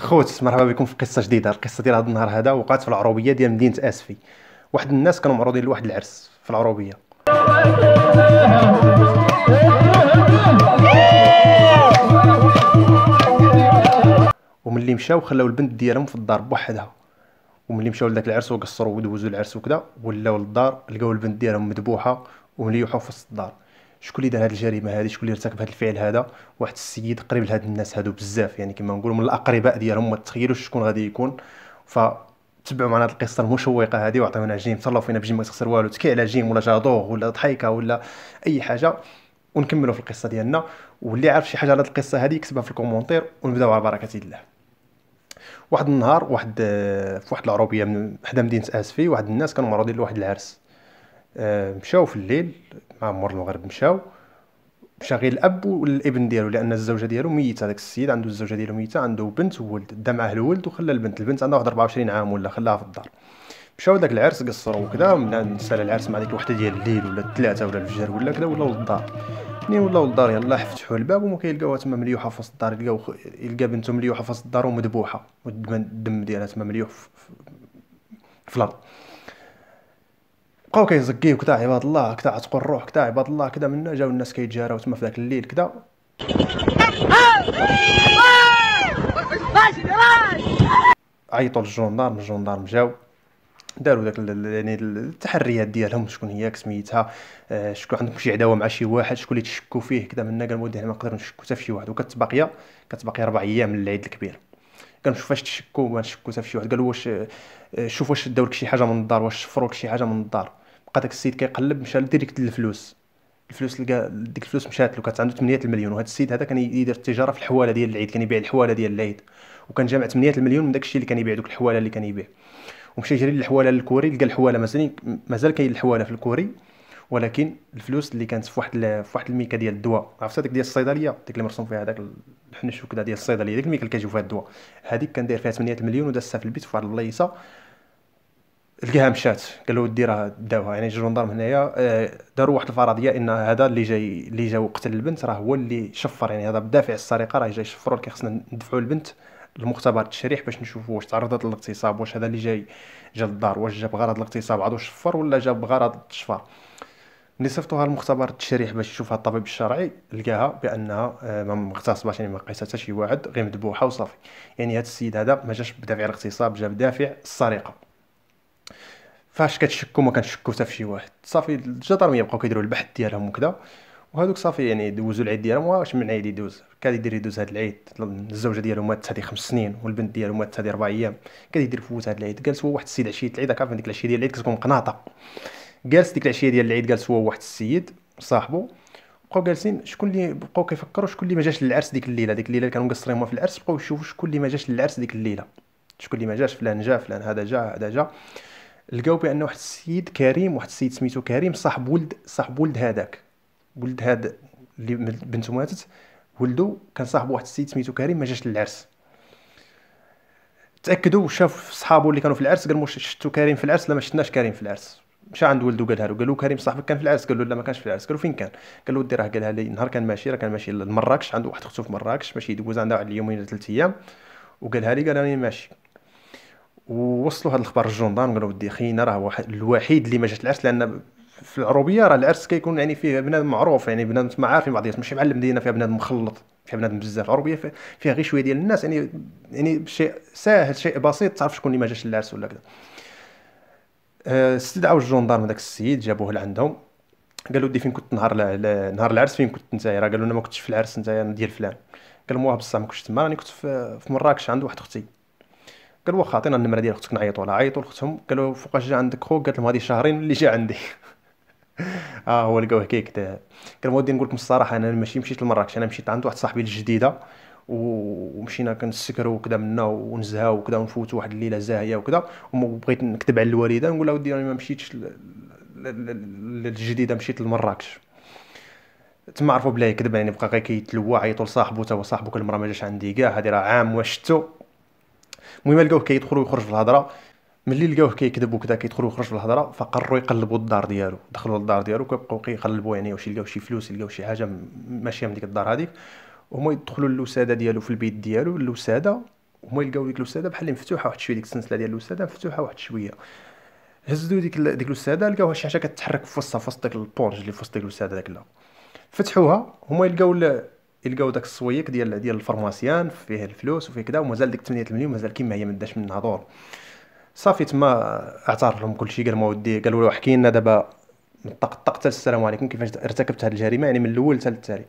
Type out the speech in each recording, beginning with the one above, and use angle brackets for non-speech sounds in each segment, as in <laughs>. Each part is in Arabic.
الخوت مرحبا بكم في قصه جديده القصه ديال هذا النهار هذا وقعت في العروبيه ديال مدينه اسفي واحد الناس كانوا معروضين لواحد العرس في العروبيه وملي مشاو خلاو البنت ديالهم في الدار بوحدها وملي مشاو لذاك العرس وقصروا ودوزوا العرس وكذا ولاو للدار لقاو البنت ديالهم مذبوحه ومليوحه في الدار شكون اللي دار هذه الجريمه هذه شكون اللي ارتكب هذا الفعل هذا واحد السيد قريب لهاد الناس هادو بزاف يعني كما نقولوا من الاقرباء ديالهم ما تخيلوش شكون غادي يكون ف تبعوا معنا القصه المشوقه هذه وعطيونا جيم تهلاو فينا بجيم ما تخسر والو تكي على جيم ولا جادوغ ولا ضحيكه ولا اي حاجه ونكملوا في القصه ديالنا واللي عارف شي حاجه على القصه هذه يكتبها في الكومونتير ونبداو على بركه الله واحد النهار واحد آه، في واحد العروبيه من حدا مدينه اسفي واحد الناس كانوا معروضين لواحد العرس آه، مشاو في الليل مع مور المغرب مشاو مشى غير الاب والابن ديالو لان الزوجه ديالو ميته داك السيد عنده الزوجه ديالو ميته عنده بنت وولد دا معاه الولد وخلى البنت البنت عندها واحد 24 عام ولا خلاها في الدار مشاو داك العرس قصروا وكذا من سال العرس مع ديك الوحده ديال الليل ولا الثلاثه ولا الفجر ولا كذا ولاو للدار منين ولاو للدار يلاه فتحوا الباب وما كيلقاو تما مليوحه في وسط الدار يلقاو يلقى بنته مليوحه في وسط الدار ومذبوحه والدم ديالها تما مليوح في الارض بقاو كيزكيو كتاع عباد الله كدا تقول الروح كدا عباد الله كدا منا جاو الناس كيتجاراو تما في ذاك الليل كدا عيطوا للجوندارم الجوندارم جاو داروا داك يعني التحريات ديالهم شكون هي سميتها آه، شكون عندكم شي عداوه مع شي واحد شكون اللي تشكوا فيه كذا منا قال مودي ما نقدر نشكو حتى شي واحد وكانت باقيه كانت باقيه اربع ايام من العيد الكبير كنشوف واش تشكو ما نشكو حتى شي واحد قالوا واش آه، شوف واش داو شي حاجه من الدار واش شفروك شي حاجه من الدار بقى داك السيد كيقلب مشى ديريكت للفلوس الفلوس لقى ديك الفلوس مشات له كانت عنده 8 المليون وهذا السيد هذا كان يدير التجاره في الحواله ديال العيد كان يبيع الحواله ديال العيد وكان جامع 8 المليون من داك الشيء اللي كان يبيع دوك الحواله اللي كان يبيع ومشى يجري للحواله الكوري لقى الحواله مازال مازال كاين الحواله في الكوري ولكن الفلوس اللي كانت في واحد في واحد الميكا ديال الدواء عرفت هذيك ديال الصيدليه ديك اللي مرسوم فيها هذاك الحنش وكذا ديال الصيدليه ديك الميكا اللي كيجيو فيها الدواء هذيك كان داير فيها 8 مليون ودازها في البيت في واحد البلايصه لقاها مشات قالوا ودي راه داوها يعني الجندرم هنايا آه، داروا واحد الفرضيه ان هذا اللي جاي اللي جا وقتل البنت راه هو اللي شفر يعني هذا بدافع السرقه راه جاي يشفروا اللي خصنا ندفعوا البنت لمختبر التشريح باش نشوفوا واش تعرضت للاغتصاب واش هذا اللي جاي جا للدار واش جا بغرض الاغتصاب عاد شفر ولا جا بغرض الشفار ملي صيفطوها لمختبر التشريح باش يشوفها الطبيب الشرعي لقاها بانها آه، ما مغتصباش يعني ما قيسها حتى شي واحد غير مذبوحه وصافي يعني هذا السيد هذا ما جاش بدافع الاغتصاب جا بدافع السرقه فاش كتشكو ما كنشكو حتى فشي واحد صافي الجدرميه بقاو كيديروا البحث ديالهم وكذا وهذوك صافي يعني دوزوا العيد ديالهم واش من عيد يدوز كاد يدير يدوز هذا العيد الزوجه ديالو ماتت هذه خمس سنين والبنت ديالو ماتت هذه اربع ايام كاد يدير فوت هذا العيد جالس هو واحد السيد عشيه العيد عارف ديك العشيه ديال العيد كتكون قناطه جالس ديك العشيه ديال العيد جالس هو واحد السيد صاحبو بقاو جالسين شكون اللي بقاو كيفكروا شكون اللي ما جاش للعرس ديك الليله ديك الليله اللي كانوا مقصرين هما في العرس بقاو يشوفوا شكون اللي ما جاش للعرس ديك الليله شكون اللي ما جاش فلان جا فلان هذا جا هذا جا لقاو بان واحد السيد كريم واحد السيد سميتو كريم صاحب ولد صاحب ولد هذاك ولد هاد اللي بنته ماتت ولدو كان صاحبو واحد السيد سميتو كريم ما جاش للعرس تاكدوا وشاف صحابو اللي كانوا في العرس قال شفتو كريم في العرس لا ما شفناش كريم في العرس مشى عند ولدو قالها له قال له كريم صاحبك كان في العرس قال له لا ما كانش في العرس قال فين كان قال له ودي راه قالها لي نهار كان ماشي راه كان ماشي لمراكش عنده واحد اختو في مراكش ماشي يدوز عندها واحد اليومين ولا ثلاث ايام وقالها لي قال راني ماشي ووصلوا هذا الخبر الجوندار قالوا ودي خينا راه واحد الوحيد اللي ما جات العرس لان في العروبيه راه العرس كيكون يعني فيه بنادم معروف يعني بنادم ما عارفين يعني بعضياتهم ماشي بحال المدينه فيها بنادم مخلط فيها بنادم بزاف العروبيه فيها غير شويه ديال الناس يعني يعني شيء ساهل شيء بسيط تعرف شكون اللي ما جاش العرس ولا كذا آه، استدعوا من داك السيد جابوه لعندهم قالوا دي فين كنت نهار نهار العرس فين كنت انت راه قالوا انا ما كنتش في العرس انت ديال فلان قال لهم بصح ما كنتش تما راني كنت في مراكش عند واحد اختي قال واخا عطينا النمره ديال اختك نعيطوا لها عيطوا لاختهم قالوا فوقاش جا عندك خوك قالت لهم هذه شهرين اللي جا عندي <laughs> اه هو لقاوه هكاك قال ودي نقول لكم الصراحه انا ماشي مشيت لمراكش انا مشيت عند واحد صاحبي الجديده ومشينا كنسكروا وكذا منا ونزهاو وكذا ونفوتوا واحد الليله زاهيه وكذا وبغيت نكتب على الوالده نقول لها ودي راني ما مشيتش للجديده مشيت لمراكش تما عرفوا بلا يكذب يعني بقى غير كيتلوى عيطوا لصاحبو تا هو صاحبو كل مره ما جاش عندي كاع هادي راه عام واش شتو المهم لقاوه كيدخل ويخرج في الهضره ملي لقاوه كيكذب وكذا كيدخل ويخرج في الهضره فقرروا يقلبوا الدار ديالو دخلوا للدار ديالو كيبقاو كيقلبوا يعني واش لقاو شي فلوس لقاو شي حاجه ماشيه من ديك الدار هذيك هما يدخلوا للوساده ديالو في البيت ديالو اللوساده هما يلقاو ديك الوساده بحال مفتوحه واحد شويه ديك السلسله ديال الوساده مفتوحه واحد شويه هزوا ديك ديك الوساده لقاوها شي حاجه كتحرك في وسطها في وسط ديك البونج اللي في وسط ديك الوساده داك لا فتحوها هما يلقاو يلقاو داك السويق ديال ديال الفرماسيان فيه الفلوس وفيه كذا ومازال ديك 8 مليون مازال كيما هي ما داش منها دور صافي تما اعترف لهم كلشي قال ما ودي قالوا له حكي لنا دابا طق طق السلام عليكم كيفاش ارتكبت هذه الجريمه يعني من الاول حتى للتالي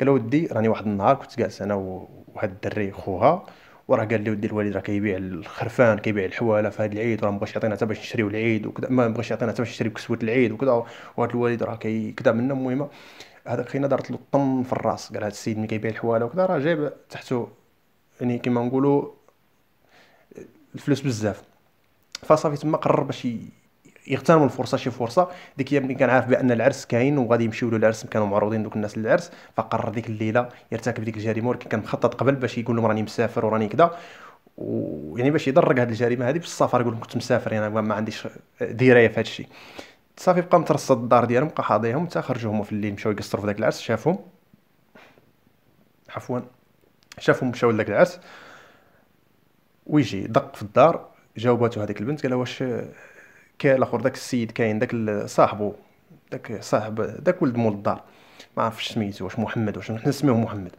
قال له ودي راني واحد النهار كنت جالس انا وواحد الدري خوها وراه قال لي ودي الوالد راه كيبيع الخرفان كيبيع الحواله في هذا العيد وراه مبغاش يعطينا حتى باش نشريو العيد وكذا ما بغاش يعطينا حتى باش نشريو كسوه العيد وكذا وهذا الوالد راه كي كذا منا المهمه هذاك خينا دارت له الطم في الراس قال هذا السيد ملي كيبيع الحواله وكذا راه جايب تحته يعني كيما نقولوا الفلوس بزاف فصافي تما قرر باش يغتنم الفرصه شي فرصه ديك هي ملي كان عارف بان العرس كاين وغادي يمشيو له العرس كانوا معروضين دوك الناس للعرس فقرر ديك الليله يرتكب ديك الجريمه ولكن كان مخطط قبل باش يقول لهم راني مسافر وراني كذا ويعني باش يضرك هذه الجريمه هذه بالسفر يقول لهم كنت مسافر يعني ما عنديش درايه في هذا الشيء صافي بقى مترصد الدار ديالهم بقى حاضيهم حتى خرجو هما في الليل مشاو يقصروا في داك العرس شافهم عفوا شافهم مشاو لذاك العرس ويجي دق في الدار جاوباتو هذيك البنت قالها واش كاين الاخر داك السيد كاين داك صاحبو داك صاحب داك ولد مول الدار ما عرفتش سميتو واش محمد واش حنا نسميوه محمد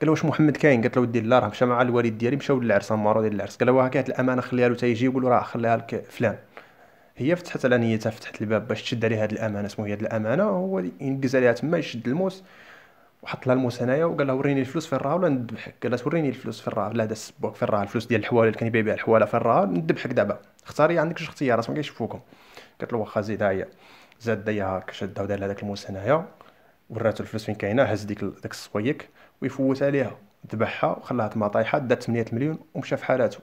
قال واش محمد كاين قالت له ودي لا راه مشى مع الوالد ديالي مشاو للعرس مارو ديال العرس قال لها هاك الامانه خليها له تيجي يجي يقول راه خليها لك فلان هي فتحت على نيتها فتحت الباب باش تشد عليها هذه الامانه اسمه هي هاد الامانه هو ينقز عليها تما يشد الموس وحط لها الموس هنايا وقال لها وريني الفلوس فين راها ولا ندبحك قال لها وريني الفلوس فين راها لا داس بوك فين راها الفلوس ديال الحواله اللي كان يبيع بها الحواله فين راها ندبحك دابا اختاري عندك جوج اختيارات ما كيشوفوكم قالت له واخا زيد هايا زاد ديا هاك شدها ودار لها داك الموس هنايا وراتو الفلوس فين كاينه هز ديك داك الصويك ويفوت عليها ذبحها وخلاها تما طايحه دات 8 مليون ومشى في حالاته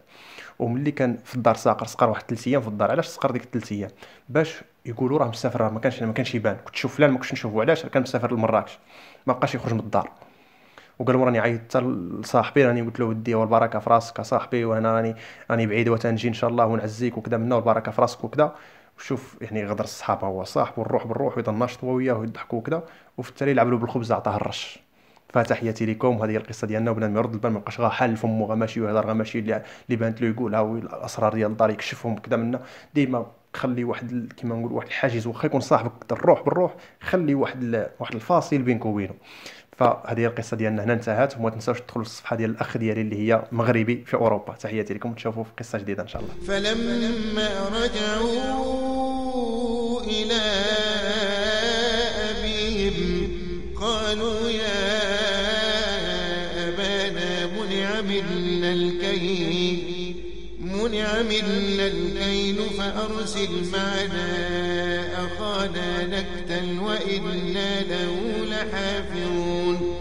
وملي كان في الدار ساقر سقر واحد 3 ايام في الدار علاش سقر ديك 3 ايام باش يقولوا راه مسافر راه ما كانش ما كانش يبان كنت شوف فلان ما كنتش نشوفو علاش كان مسافر لمراكش ما بقاش يخرج من الدار وقال راني عيط حتى لصاحبي راني قلت له ودي والبركه في راسك اصاحبي وانا راني راني بعيد وتنجي ان شاء الله ونعزيك وكذا منا والبركه في راسك وكذا وشوف يعني غدر الصحابه هو صاحب والروح بالروح ويضل ناشط هو وياه ويضحكوا وكذا وفي التالي لعب له بالخبز عطاه الرش فتحياتي لكم وهذه هي القصه ديالنا وبنادم يرد البال ما بقاش غا حل فمو غا ماشي ويهضر غا ماشي اللي بانت له يقولها والاسرار ديال الدار يكشفهم كذا منا ديما خلي واحد كيما نقول واحد الحاجز واخا يكون صاحبك الروح بالروح خلي واحد واحد الفاصل بينك وبينه فهذه هي القصه ديالنا هنا انتهت وما تنساوش تدخلوا للصفحه ديال الاخ ديالي اللي هي مغربي في اوروبا تحياتي لكم تشوفوا في قصه جديده ان شاء الله فلما رجعوا الى منا الكيل منع منا الكيل فأرسل معنا أخانا نكتل وإنا له لحافظون